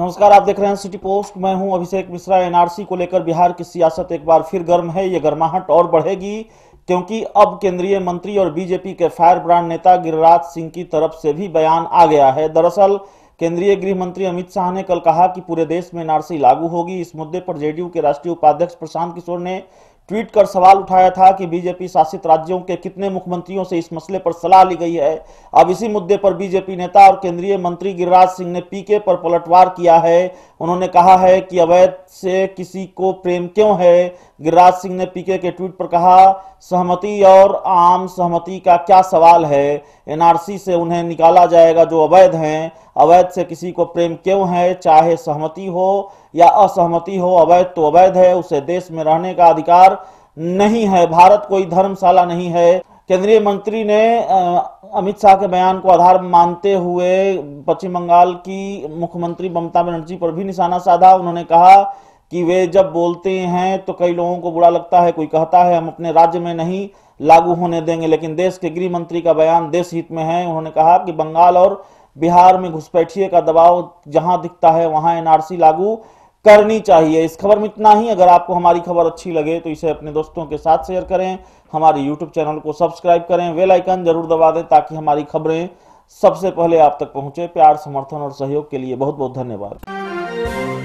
नमस्कार आप देख रहे हैं सिटी पोस्ट मैं हूं अभिषेक मिश्रा एनआरसी को लेकर बिहार की सियासत एक बार फिर गर्म है ये गर्माहट और बढ़ेगी क्योंकि अब केंद्रीय मंत्री और बीजेपी के फायर ब्रांड नेता गिरिराज सिंह की तरफ से भी बयान आ गया है दरअसल केंद्रीय गृह मंत्री अमित शाह ने कल कहा कि पूरे देश में एनआरसी लागू होगी इस मुद्दे पर जेडीयू के राष्ट्रीय उपाध्यक्ष प्रशांत किशोर ने ट्वीट कर सवाल उठाया था कि बीजेपी शासित राज्यों के कितने मुख्यमंत्रियों से इस मसले पर सलाह ली गई है अब इसी मुद्दे पर बीजेपी नेता और केंद्रीय मंत्री गिरिराज सिंह ने पीके पर पलटवार किया है उन्होंने कहा है कि अवैध से किसी को प्रेम क्यों है गिरिराज सिंह ने पीके के ट्वीट पर कहा सहमति और आम सहमति का क्या सवाल है एनआरसी से उन्हें निकाला जाएगा जो अवैध हैं अवैध से किसी को प्रेम क्यों है चाहे सहमति हो या असहमति हो अवैध तो अवैध है उसे देश में रहने का अधिकार नहीं है भारत कोई धर्मशाला नहीं है केंद्रीय मंत्री ने आ, अमित शाह के बयान को आधार मानते हुए पश्चिम बंगाल की मुख्यमंत्री ममता बनर्जी पर भी निशाना साधा उन्होंने कहा कि वे जब बोलते हैं तो कई लोगों को बुरा लगता है कोई कहता है हम अपने राज्य में नहीं लागू होने देंगे लेकिन देश के गृह मंत्री का बयान देश हित में है उन्होंने कहा कि बंगाल और बिहार में घुसपैठिए का दबाव जहां दिखता है वहां एनआरसी लागू करनी चाहिए इस खबर में इतना ही अगर आपको हमारी खबर अच्छी लगे तो इसे अपने दोस्तों के साथ शेयर करें हमारे यूट्यूब चैनल को सब्सक्राइब करें वेल आइकन जरूर दबा दें ताकि हमारी खबरें सबसे पहले आप तक पहुंचे प्यार समर्थन और सहयोग के लिए बहुत बहुत धन्यवाद